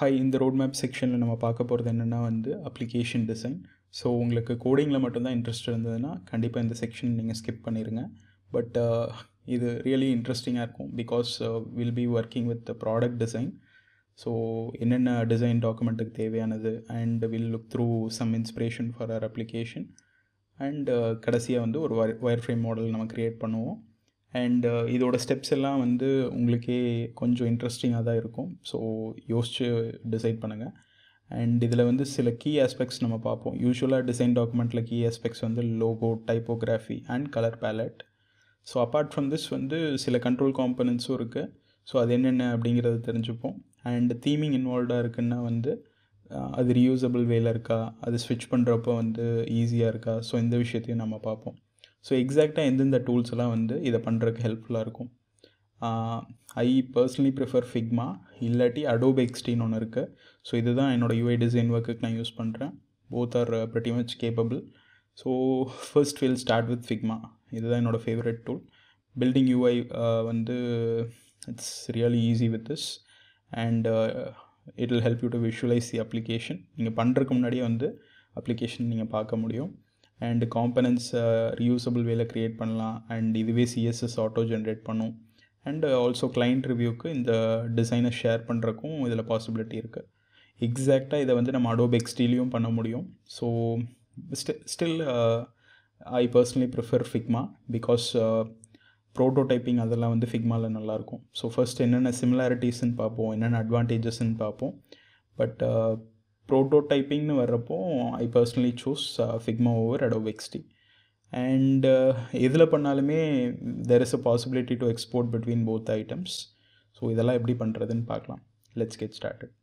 hi இந்த road map செக்ஷனில் நம்ம பார்க்க போகிறது என்னென்னா வந்து அப்ளிகேஷன் டிசைன் ஸோ உங்களுக்கு கோடிங்கில் மட்டும்தான் இன்ட்ரெஸ்ட் இருந்ததுன்னா கண்டிப்பாக இந்த செக்ஷன் நீங்கள் ஸ்கிப் பண்ணிடுங்க பட் uh, இது ரியலி இன்ட்ரெஸ்டிங்காக இருக்கும் because will be working with product design so என்னென்ன டிசைன் டாக்குமெண்ட்டுக்கு தேவையானது and will look through some inspiration for our application and கடைசியாக வந்து ஒரு ஒயர் ஃப்ரேம் மாடல் நம்ம க்ரியேட் பண்ணுவோம் அண்டு uh, இதோட ஸ்டெப்ஸ் எல்லாம் வந்து உங்களுக்கே கொஞ்சம் இன்ட்ரெஸ்டிங்காக தான் இருக்கும் ஸோ யோசித்து டிசைட் பண்ணுங்கள் அண்ட் இதில் வந்து சில கீ ஆஸ்பெக்ட்ஸ் நம்ம பார்ப்போம் யூஸ்வலாக டிசைன் டாக்குமெண்ட்டில் கீ ஆஸ்பெக்ட்ஸ் வந்து logo typography and colour palette so apart from this வந்து சில கண்ட்ரோல் காம்பனன்ஸும் இருக்குது ஸோ அது என்னென்ன அப்படிங்கிறத தெரிஞ்சுப்போம் அண்ட் தீமிங் இன்வால்வ்டாக இருக்குன்னா வந்து அது ரீயூசபிள் வேல இருக்கா அது ஸ்விட்ச் பண்ணுறப்போ வந்து ஈஸியாக இருக்கா ஸோ இந்த விஷயத்தையும் நம்ம பார்ப்போம் ஸோ எக்ஸாக்டாக எந்தெந்த டூல்ஸ் எல்லாம் வந்து இதை பண்ணுறதுக்கு ஹெல்ப்ஃபுல்லாக இருக்கும் ஐ பர்சனலி ப்ரிஃபர் ஃபிக்மா இல்லாட்டி அடோப் எக்ஸ்டின்னு ஒன்று இருக்குது ஸோ இதுதான் என்னோடய யூஐ டிசைன் ஒர்க்குக்கு நான் யூஸ் பண்ணுறேன் both are pretty much capable so first will start with Figma இதுதான் என்னோடய ஃபேவரட் டூல் பில்டிங் யூஐ வந்து it's really easy with this and it will help you to visualise the application நீங்கள் பண்ணுறதுக்கு முன்னாடியே வந்து அப்ளிகேஷன் நீங்கள் பார்க்க முடியும் அண்ட் காம்பனன்ஸ் ரியூசபிள் வேலை க்ரியேட் பண்ணலாம் அண்ட் இதுவே சிஎஸ்எஸ் ஆட்டோ ஜென்ரேட் பண்ணும் அண்ட் ஆல்சோ கிளைண்ட் ரிவ்யூக்கு இந்த டிசைனை ஷேர் பண்ணுறக்கும் இதில் பாசிபிலிட்டி இருக்குது எக்ஸாக்டாக இதை வந்து நம்ம அடோப் எக்ஸ்டீலையும் பண்ண முடியும் so still I personally prefer Figma because prototyping அதெல்லாம் வந்து ஃபிக்மாவில் நல்லாயிருக்கும் ஸோ ஃபஸ்ட் என்னென்ன சிமிலாரிட்டிஸ்ன்னு பார்ப்போம் என்னென்ன அட்வான்டேஜஸ்ன்னு பார்ப்போம் பட் ப்ரோட்டோடைப்பிங்னு வர்றப்போ I personally choose Figma over Adobe XD and எதில் பண்ணாலுமே there is a possibility to export between both items so இதெல்லாம் எப்படி பண்ணுறதுன்னு பார்க்கலாம் லெட்ஸ் கெட் ஸ்டார்டட்